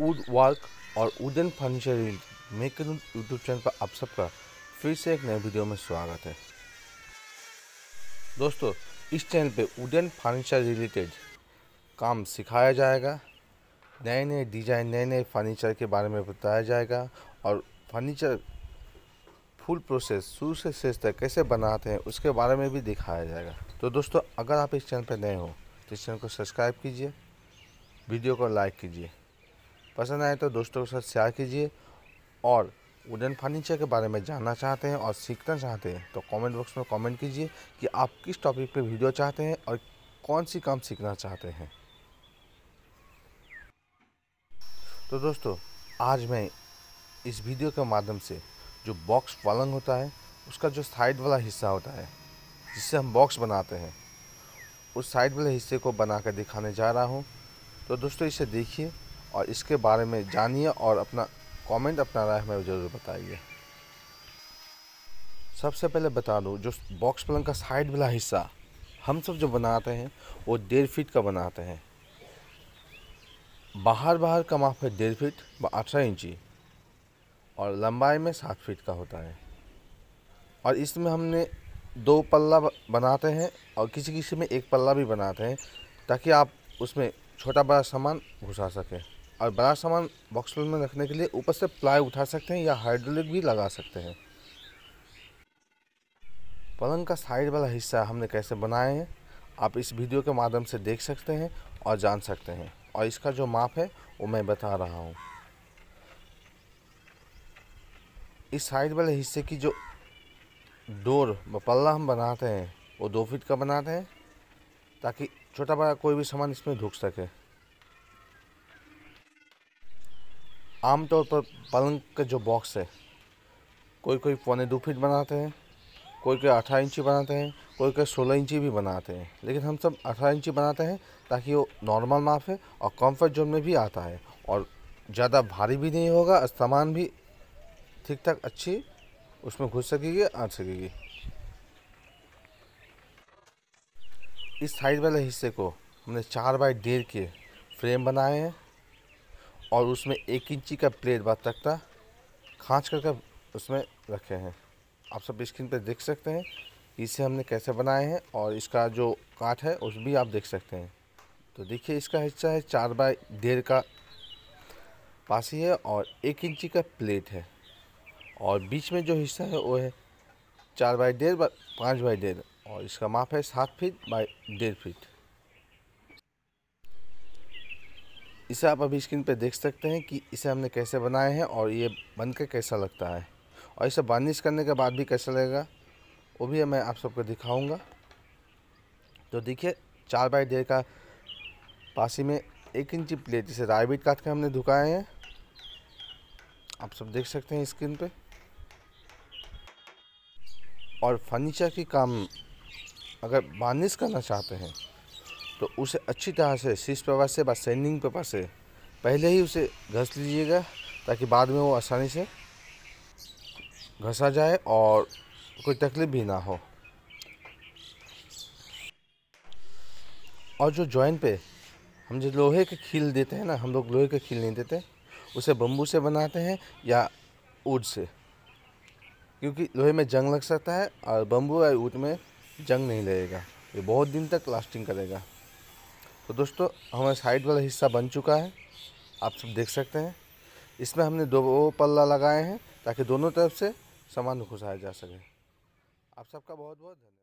would work और wooden furniture related maker YouTube channel पर आप सबका फिर से एक नए वीडियो में स्वागत है दोस्तों इस चैनल पे वुडन फर्नीचर रिलेटेड काम सिखाया जाएगा नए नए डिज़ाइन नए नए फर्नीचर के बारे में बताया जाएगा और फर्नीचर फुल प्रोसेस शुरू से शेष तक कैसे बनाते हैं उसके बारे में भी दिखाया जाएगा तो दोस्तों अगर आप इस चैनल पर नए हो तो इस चैनल को सब्सक्राइब कीजिए वीडियो को लाइक कीजिए पसंद आए तो दोस्तों के साथ शेयर कीजिए और वुडन फर्नीचर के बारे में जानना चाहते हैं और सीखना चाहते हैं तो कमेंट बॉक्स में कमेंट कीजिए कि आप किस टॉपिक पे वीडियो चाहते हैं और कौन सी काम सीखना चाहते हैं तो दोस्तों आज मैं इस वीडियो के माध्यम से जो बॉक्स पलंग होता है उसका जो साइड वाला हिस्सा होता है जिससे हम बॉक्स बनाते हैं उस साइड वाले हिस्से को बना कर दिखाने जा रहा हूँ तो दोस्तों इसे देखिए और इसके बारे में जानिए और अपना कमेंट अपना राय हमें ज़रूर बताइए सबसे पहले बता दूँ जो बॉक्स पलंग का साइड वाला हिस्सा हम सब जो बनाते हैं वो डेढ़ फीट का बनाते हैं बाहर बाहर का माप है डेढ़ फीट व अठारह इंची और लंबाई में सात फीट का होता है और इसमें हमने दो पल्ला बनाते हैं और किसी किसी में एक पल्ला भी बनाते हैं ताकि आप उसमें छोटा बड़ा सामान घुसा सकें और बड़ा सामान बॉक्स में रखने के लिए ऊपर से प्लाई उठा सकते हैं या हाइड्रोलिक भी लगा सकते हैं पलंग का साइड वाला हिस्सा हमने कैसे बनाए हैं आप इस वीडियो के माध्यम से देख सकते हैं और जान सकते हैं और इसका जो माप है वो मैं बता रहा हूँ इस साइड वाले हिस्से की जो डोर पल्ला हम बनाते हैं वो दो फीट का बनाते हैं ताकि छोटा बड़ा कोई भी सामान इसमें ढुक सके आमतौर पर पलंग का जो बॉक्स है कोई कोई पौने दो फीट बनाते हैं कोई कोई अठारह इंची बनाते हैं कोई कोई सोलह इंची भी बनाते हैं लेकिन हम सब अठारह इंची बनाते हैं ताकि वो नॉर्मल माप है और कंफर्ट जोन में भी आता है और ज़्यादा भारी भी नहीं होगा सामान भी ठीक ठाक अच्छी उसमें घुस सकेगी आ सकेगी इस साइड वाले हिस्से को हमने चार बाई डेढ़ के फ्रेम बनाए हैं और उसमें एक इंची का प्लेट बात तख्ता खाँच करके उसमें रखे हैं आप सब स्क्रीन पर देख सकते हैं इसे हमने कैसे बनाए हैं और इसका जो काट है उस भी आप देख सकते हैं तो देखिए इसका हिस्सा है चार बाय डेढ़ का पासी है और एक इंची का प्लेट है और बीच में जो हिस्सा है वो है चार बाई डेढ़ बाई पाँच बाई डेढ़ और इसका माप है सात फीट बाई डेढ़ फीट इसे आप अभी स्क्रीन पर देख सकते हैं कि इसे हमने कैसे बनाए हैं और ये बनकर कैसा लगता है और इसे बार्निश करने के बाद भी कैसा लगेगा वो भी मैं आप सबको दिखाऊंगा तो देखिए चार बाई डेढ़ का पासी में एक इंची प्लेट जिसे रायबीट काट के हमने धुकाए हैं आप सब देख सकते हैं स्क्रीन पे और फर्नीचर की काम अगर बार्निश करना चाहते हैं तो उसे अच्छी तरह से शीश पेपर से व सैंडिंग पेपर से पहले ही उसे घस लीजिएगा ताकि बाद में वो आसानी से घसा जाए और कोई तकलीफ भी ना हो और जो जॉइंट पे हम जो लोहे के खील देते हैं ना हम लोग लोहे के खील नहीं देते उसे बम्बू से बनाते हैं या ऊट से क्योंकि लोहे में जंग लग सकता है और बम्बू या ऊट में जंग नहीं लगेगा ये बहुत दिन तक लास्टिंग करेगा तो दोस्तों हमारा साइड वाला हिस्सा बन चुका है आप सब देख सकते हैं इसमें हमने दो पल्ला लगाए हैं ताकि दोनों तरफ से सामान घुसाया जा सके आप सबका बहुत बहुत धन्यवाद